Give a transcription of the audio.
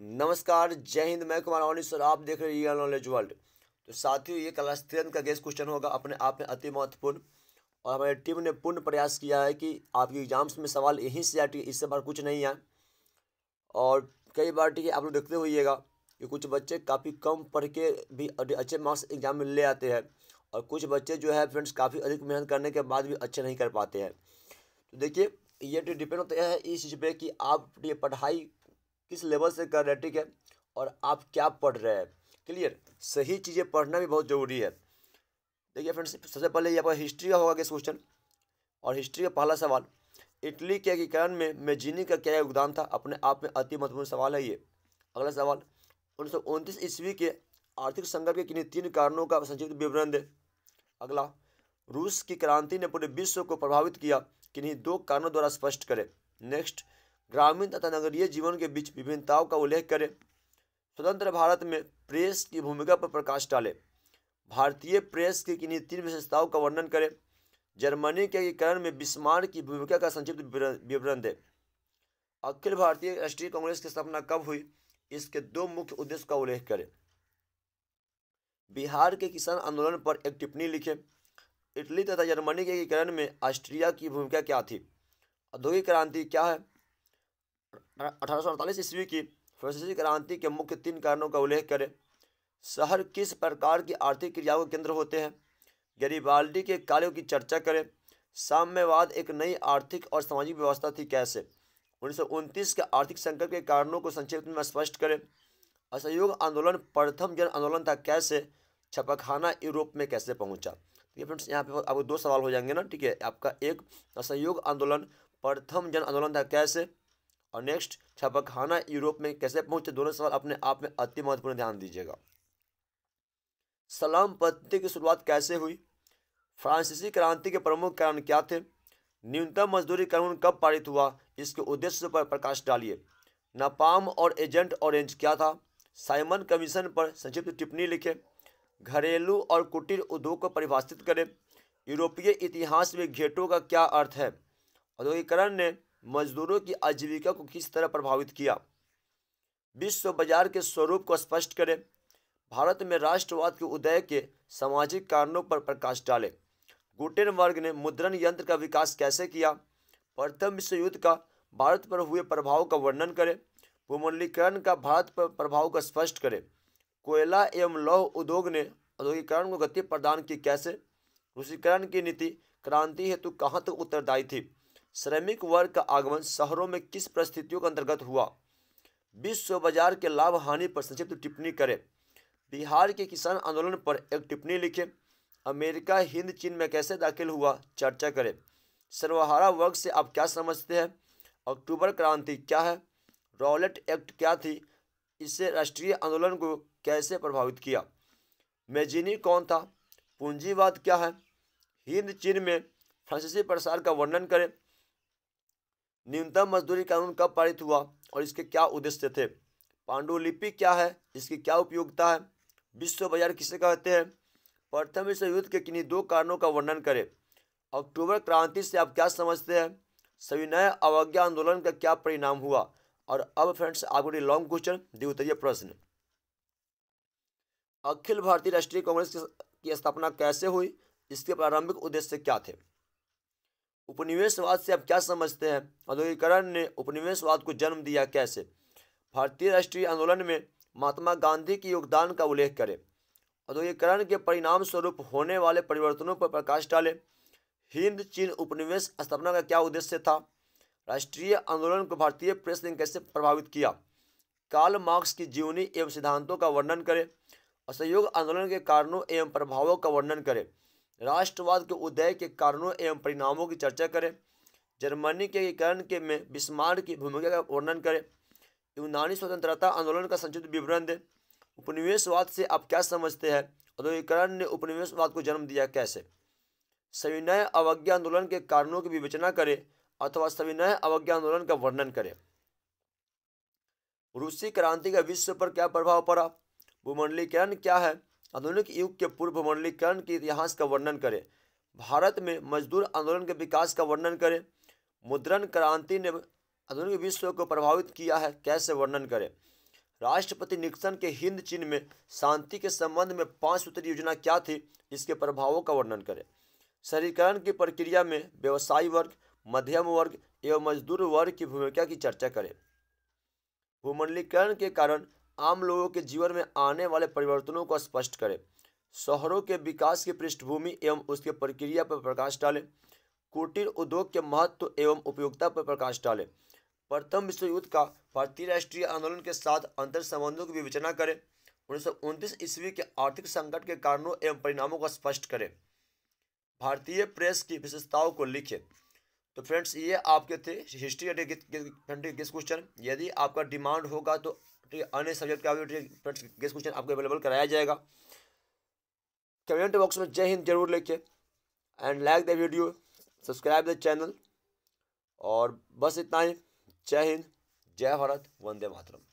नमस्कार जय हिंद मैं कुमार ऑनिस और आप देख रहे हैं रियल नॉलेज वर्ल्ड तो साथियों ये क्लास टेंथ का गेस्ट क्वेश्चन होगा अपने आप में अति महत्वपूर्ण और हमारी टीम ने पूर्ण प्रयास किया है कि आपके एग्जाम्स में सवाल यहीं से आटे इससे बार कुछ नहीं आए और कई बार ठीक है आप लोग देखते हुइएगा कि कुछ बच्चे काफ़ी कम पढ़ के भी अच्छे मार्क्स एग्जाम में ले आते हैं और कुछ बच्चे जो है फ्रेंड्स काफ़ी अधिक मेहनत करने के बाद भी अच्छे नहीं कर पाते हैं तो देखिए ये डिपेंड तो होता है इस चीज़ पर कि आप ये पढ़ाई किस लेवल से कर रहे हैं ठीक है और आप क्या पढ़ रहे हैं क्लियर सही चीज़ें पढ़ना भी बहुत ज़रूरी है देखिए फ्रेंड्स सबसे पहले यहाँ पर हिस्ट्री का होगा किस क्वेश्चन और हिस्ट्री का पहला सवाल इटली के एकीकरण में मेजिनी का क्या योगदान था अपने आप में अति महत्वपूर्ण सवाल है ये अगला सवाल उन्नीस सौ उनतीस ईस्वी के आर्थिक संकट के किन्हीं तीन कारणों का संक्षिप्त विवरण दे अगला रूस की क्रांति ने पूरे विश्व को प्रभावित किया किन्हीं दो कारणों द्वारा स्पष्ट करें नेक्स्ट ग्रामीण तथा नगरीय जीवन के बीच विभिन्नताओं का उल्लेख करें स्वतंत्र भारत में प्रेस की भूमिका पर प्रकाश डालें भारतीय प्रेस की किन्हीं तीन विशेषताओं का वर्णन करें जर्मनी के एकीकरण में बिस्मार की भूमिका का संक्षिप्त विवरण दें अखिल भारतीय राष्ट्रीय कांग्रेस की स्थापना कब हुई इसके दो मुख्य उद्देश्य का उल्लेख करें बिहार के किसान आंदोलन पर एक टिप्पणी लिखें इटली तथा जर्मनी के एकीकरण में ऑस्ट्रिया की भूमिका क्या थी औद्योगिक क्रांति क्या है अठारह सौ अड़तालीस ईस्वी की फ्रांसीसी क्रांति के मुख्य तीन कारणों का उल्लेख करें शहर किस प्रकार की आर्थिक क्रियाओं के केंद्र होते हैं गरीबाल्डी के कार्यों की चर्चा करें साम्यवाद एक नई आर्थिक और सामाजिक व्यवस्था थी कैसे उन्नीस के आर्थिक संकट के कारणों को संक्षिप्त में स्पष्ट करें असहयोग आंदोलन प्रथम जन आंदोलन था कैसे छपाखाना यूरोप में कैसे पहुंचा ठीक है फ्रेंड्स यहाँ पे आपको दो सवाल हो जाएंगे ना ठीक है आपका एक असहयोग आंदोलन प्रथम जन आंदोलन था कैसे और नेक्स्ट छापाखाना यूरोप में कैसे पहुंचे दोनों सवाल अपने आप में अति महत्वपूर्ण ध्यान दीजिएगा सलाम पद्धति की शुरुआत कैसे हुई फ्रांसीसी क्रांति के प्रमुख कारण क्या थे न्यूनतम मजदूरी कानून कब पारित हुआ इसके उद्देश्य पर प्रकाश डालिए नापाम और एजेंट ऑरेंज क्या था साइमन कमीशन पर संक्षिप्त टिप्पणी लिखें घरेलू और कुटीर उद्योग को परिभाषित करें यूरोपीय इतिहास में घेटों का क्या अर्थ है औद्योगिकरण ने मजदूरों की आजीविका को किस तरह प्रभावित किया विश्व बाजार के स्वरूप को स्पष्ट करें भारत में राष्ट्रवाद के उदय के सामाजिक कारणों पर प्रकाश डालें गुटेनबर्ग ने मुद्रण यंत्र का विकास कैसे किया प्रथम विश्व युद्ध का भारत पर हुए प्रभाव का वर्णन करें भूमंडलीकरण का भारत पर प्रभाव का स्पष्ट करें कोयला एवं लौह उद्योग ने औद्योगिकरण को गति प्रदान की कैसे रूसीकरण की नीति क्रांति हेतु कहाँ तक तो उत्तरदायी थी श्रमिक वर्ग का आगमन शहरों में किस परिस्थितियों के अंतर्गत हुआ विश्व बाजार के लाभ हानि पर संक्षिप्त टिप्पणी करें बिहार के किसान आंदोलन पर एक टिप्पणी लिखें अमेरिका हिंद चीन में कैसे दाखिल हुआ चर्चा करें सर्वहारा वर्ग से आप क्या समझते हैं अक्टूबर क्रांति क्या है रॉलेट एक्ट क्या थी इससे राष्ट्रीय आंदोलन को कैसे प्रभावित किया मेजिनी कौन था पूंजीवाद क्या है हिंद चीन में फ्रांसीसी प्रसार का वर्णन करें न्यूनतम मजदूरी कानून कब पारित हुआ और इसके क्या उद्देश्य थे पांडुलिपि क्या है इसकी क्या उपयोगिता है विश्व बाजार किसे कहते हैं प्रथम विश्व युद्ध के किन्हीं दो कारणों का वर्णन करें अक्टूबर क्रांति से आप क्या समझते हैं सविनय अवज्ञा आंदोलन का क्या परिणाम हुआ और अब फ्रेंड्स आपके लॉन्ग क्वेश्चन द्वितीय प्रश्न अखिल भारतीय राष्ट्रीय कांग्रेस की स्थापना कैसे हुई इसके प्रारंभिक उद्देश्य क्या थे उपनिवेशवाद से आप क्या समझते हैं औद्योगिकरण ने उपनिवेशवाद को जन्म दिया कैसे भारतीय राष्ट्रीय आंदोलन में महात्मा गांधी के योगदान का उल्लेख करें आधुनिकरण के परिणाम स्वरूप होने वाले परिवर्तनों पर प्रकाश डालें हिंद चीन उपनिवेश स्थापना का क्या उद्देश्य था राष्ट्रीय आंदोलन को भारतीय प्रेस ने कैसे प्रभावित किया काल मार्क्स की जीवनी एवं सिद्धांतों का वर्णन करें असहयोग आंदोलन के कारणों एवं प्रभावों का वर्णन करें राष्ट्रवाद के उदय के कारणों एवं परिणामों की चर्चा करें जर्मनी के एकीकरण के में बिस्मार्क की भूमिका का वर्णन करें यूनानी स्वतंत्रता आंदोलन का संक्षिप्त विवरण दें उपनिवेशवाद से आप क्या समझते हैं औद्योगिकरण ने उपनिवेशवाद को जन्म दिया कैसे सविनय अवज्ञा आंदोलन के कारणों की विवेचना करें अथवा सविनय अवज्ञा आंदोलन का वर्णन करें रूसी क्रांति का विश्व पर क्या प्रभाव पड़ा भूमंडलीकरण क्या है आधुनिक युग के पूर्व मंडलीकरण के इतिहास का वर्णन करें भारत में मजदूर आंदोलन के विकास का वर्णन करें मुद्रण क्रांति ने आधुनिक विश्व को प्रभावित किया है कैसे वर्णन करें राष्ट्रपति निक्सन के हिंद चीन में शांति के संबंध में पांच सूत्री योजना क्या थी इसके प्रभावों का वर्णन करें शहरीकरण की प्रक्रिया में व्यवसायी वर्ग मध्यम वर्ग एवं मजदूर वर्ग की भूमिका की चर्चा करें भूमंडलीकरण के कारण आम लोगों के जीवन में आने वाले परिवर्तनों को स्पष्ट करें शहरों के विकास की पृष्ठभूमि एवं उसके प्रक्रिया पर प्रकाश डालें कुटीर उद्योग के महत्व एवं उपयोगिता पर प्रकाश डालें प्रथम विश्व युद्ध का भारतीय राष्ट्रीय आंदोलन के साथ अंतर संबंधों की विवेचना करें उन्नीस ईस्वी के आर्थिक संकट के कारणों एवं परिणामों को स्पष्ट करें भारतीय प्रेस की विशेषताओं को लिखें तो फ्रेंड्स ये आपके थे हिस्ट्री किस क्वेश्चन यदि आपका डिमांड होगा तो ठीक है अन्य सब्जेक्ट का भी गेस्ट क्वेश्चन आपको अवेलेबल कराया जाएगा कमेंट बॉक्स में जय हिंद जरूर लिखे and like the video subscribe the channel और बस इतना ही जय हिंद जय भारत वंदे मातरम